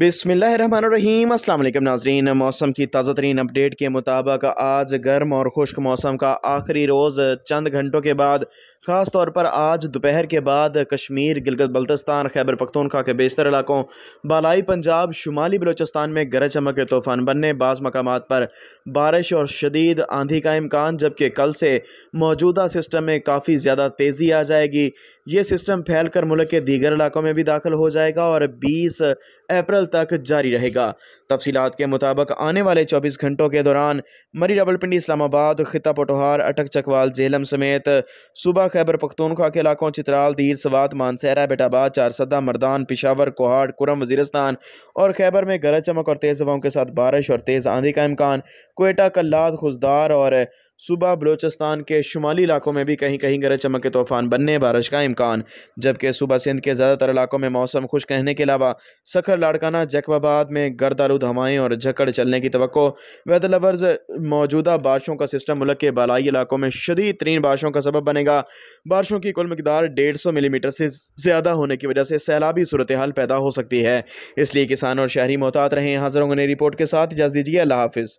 बिसमीम अल्लाम नाजरीन मौसम की ताज़ा तरीन अपडेट के मुताबिक आज गर्म और खुश्क मौसम का आखिरी रोज़ चंद घंटों के बाद ख़ास तौर पर आज दोपहर के बाद कश्मीर गिलगत बल्तिस्तान खैबर पख्तूनखा के बेशतर इलाकों बालाई पंजाब शुमाली बलोचिस्तान में गरज चमक के तूफ़ान बनने बाज़ मकाम पर बारिश और शदीद आंधी का इम्कान जबकि कल से मौजूदा सिस्टम में काफ़ी ज़्यादा तेज़ी आ जाएगी ये सिस्टम फैल कर मुल्क के दीगर इलाकों में भी दाखिल हो जाएगा और बीस अप्रैल तक जारी रहेगा तफसीत के मुताबिक आने वाले चौबीस घंटों के दौरान मरी रबलपिंडी इस्लामाबाद खिता पटोहार अटक चकवाल झेलम समेत सुबह खैबर पख्तूनख्वा के इलाकों चित्राल दीर सवात मानसहरा बेटाबाद चारसदा मरदान पिशावर कोहाड़ कुरम वजीरस्तान और खैबर में गरज चमक और तेज़ हवाओं के साथ बारिश और तेज़ आंधी का इम्कान कोयटा कल्लाद खुजदार और सुबह बलोचिस्तान के शुमाली इलाकों में भी कहीं कहीं गरज चमक के तूफान बनने बारिश का इम्कान जबकि सुबह सिंध के ज़्यादातर इलाकों में मौसम खुश कहने के अलावा सखर लाड़काना जकवाबाद में गर्द आलू हवाएँ और झकड़ चलने की तो वेदर लवर्स मौजूदा बारिशों का सिस्टम मुल्क के बालाई इलाकों में शदीद तरीन बारिशों का सबब बनेगा बारिशों की कुल मकदार डेढ़ सौ मिलीमीटर से ज़्यादा होने की वजह से सैलाबी सूरत हाल पैदा हो सकती है इसलिए किसान और शहरी मोहतात रहें हाजिर होंगे रिपोर्ट के साथ इजाज़ दीजिए अल्लाह हाफिज़